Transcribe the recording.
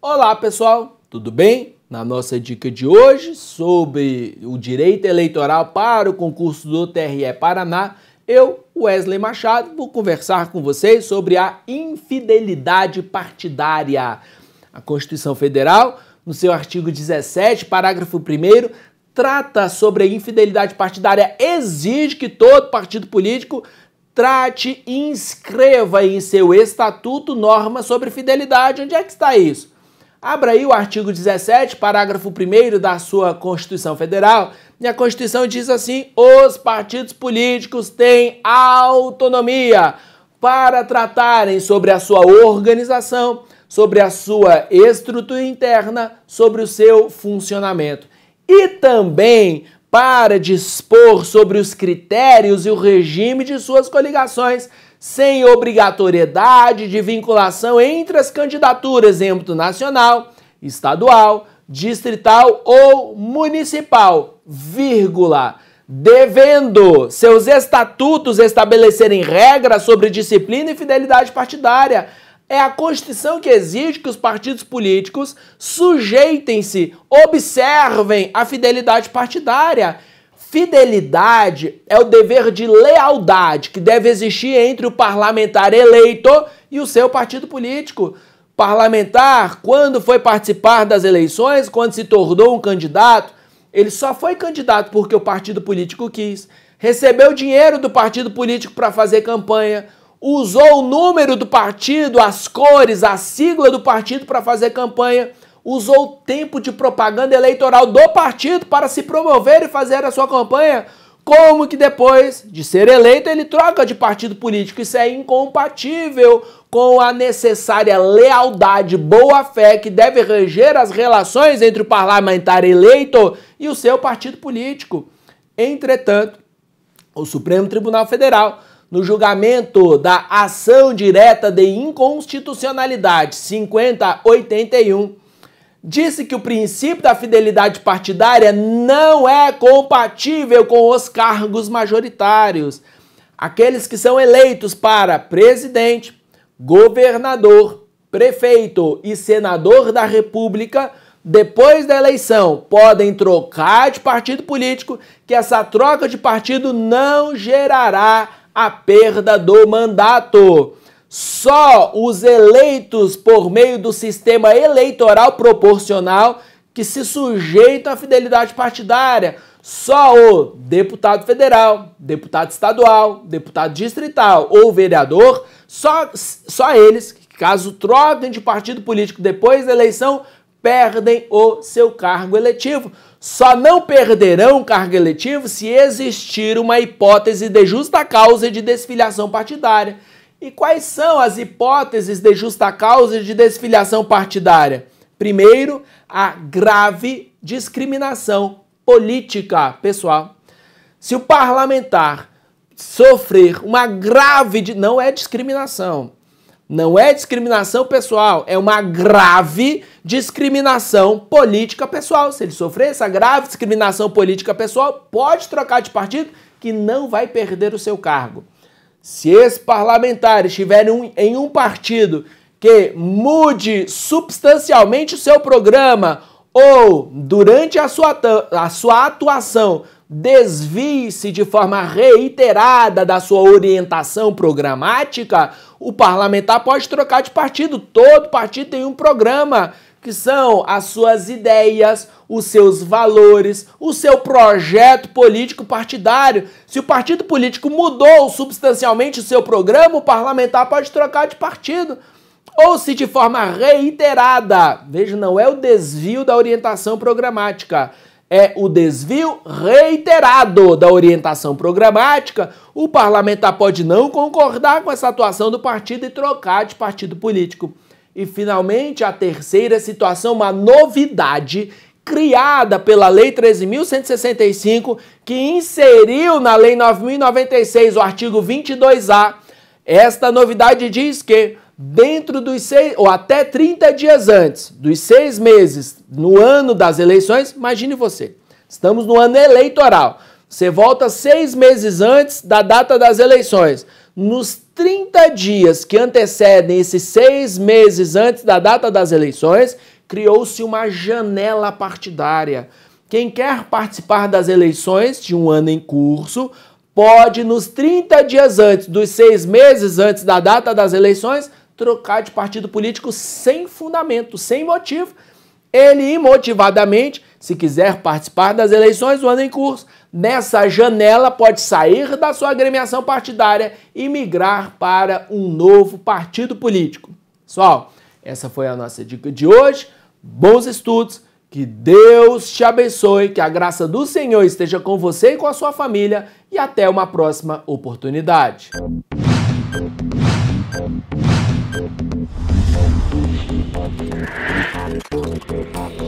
Olá pessoal, tudo bem? Na nossa dica de hoje sobre o direito eleitoral para o concurso do TRE Paraná, eu, Wesley Machado, vou conversar com vocês sobre a infidelidade partidária. A Constituição Federal no seu artigo 17, parágrafo 1, trata sobre a infidelidade partidária, exige que todo partido político trate e inscreva em seu estatuto norma sobre fidelidade. Onde é que está isso? Abra aí o artigo 17, parágrafo 1 da sua Constituição Federal, e a Constituição diz assim: os partidos políticos têm autonomia para tratarem sobre a sua organização, sobre a sua estrutura interna, sobre o seu funcionamento. E também para dispor sobre os critérios e o regime de suas coligações, sem obrigatoriedade de vinculação entre as candidaturas em âmbito nacional, estadual, distrital ou municipal, vírgula, devendo seus estatutos estabelecerem regras sobre disciplina e fidelidade partidária, é a Constituição que exige que os partidos políticos sujeitem-se, observem a fidelidade partidária. Fidelidade é o dever de lealdade que deve existir entre o parlamentar eleito e o seu partido político. Parlamentar, quando foi participar das eleições, quando se tornou um candidato, ele só foi candidato porque o partido político quis. Recebeu dinheiro do partido político para fazer campanha usou o número do partido, as cores, a sigla do partido para fazer campanha, usou o tempo de propaganda eleitoral do partido para se promover e fazer a sua campanha. Como que depois de ser eleito ele troca de partido político? Isso é incompatível com a necessária lealdade, boa-fé que deve reger as relações entre o parlamentar eleito e o seu partido político. Entretanto, o Supremo Tribunal Federal no julgamento da ação direta de inconstitucionalidade 5081, disse que o princípio da fidelidade partidária não é compatível com os cargos majoritários, aqueles que são eleitos para presidente, governador, prefeito e senador da República depois da eleição, podem trocar de partido político, que essa troca de partido não gerará a perda do mandato. Só os eleitos por meio do sistema eleitoral proporcional que se sujeitam à fidelidade partidária. Só o deputado federal, deputado estadual, deputado distrital ou vereador, só, só eles, caso troquem de partido político depois da eleição, perdem o seu cargo eletivo. Só não perderão o cargo eletivo se existir uma hipótese de justa causa de desfiliação partidária. E quais são as hipóteses de justa causa de desfiliação partidária? Primeiro, a grave discriminação política, pessoal. Se o parlamentar sofrer uma grave. Não é discriminação não é discriminação pessoal, é uma grave discriminação política pessoal. Se ele sofrer essa grave discriminação política pessoal, pode trocar de partido que não vai perder o seu cargo. Se esse parlamentar estiver em um partido que mude substancialmente o seu programa ou durante a sua, a sua atuação desvie-se de forma reiterada da sua orientação programática, o parlamentar pode trocar de partido. Todo partido tem um programa, que são as suas ideias, os seus valores, o seu projeto político partidário. Se o partido político mudou substancialmente o seu programa, o parlamentar pode trocar de partido. Ou se de forma reiterada, veja, não é o desvio da orientação programática é o desvio reiterado da orientação programática, o parlamentar pode não concordar com essa atuação do partido e trocar de partido político. E finalmente, a terceira situação, uma novidade criada pela Lei 13.165, que inseriu na Lei 9.096 o artigo 22A. Esta novidade diz que dentro dos seis, ou até 30 dias antes dos seis meses no ano das eleições, imagine você, estamos no ano eleitoral. Você volta seis meses antes da data das eleições. Nos 30 dias que antecedem esses seis meses antes da data das eleições, criou-se uma janela partidária. Quem quer participar das eleições de um ano em curso pode, nos 30 dias antes dos seis meses antes da data das eleições, trocar de partido político sem fundamento, sem motivo. Ele imotivadamente, se quiser participar das eleições do ano em curso, nessa janela pode sair da sua agremiação partidária e migrar para um novo partido político. Pessoal, essa foi a nossa dica de hoje. Bons estudos, que Deus te abençoe, que a graça do Senhor esteja com você e com a sua família e até uma próxima oportunidade. Thank you.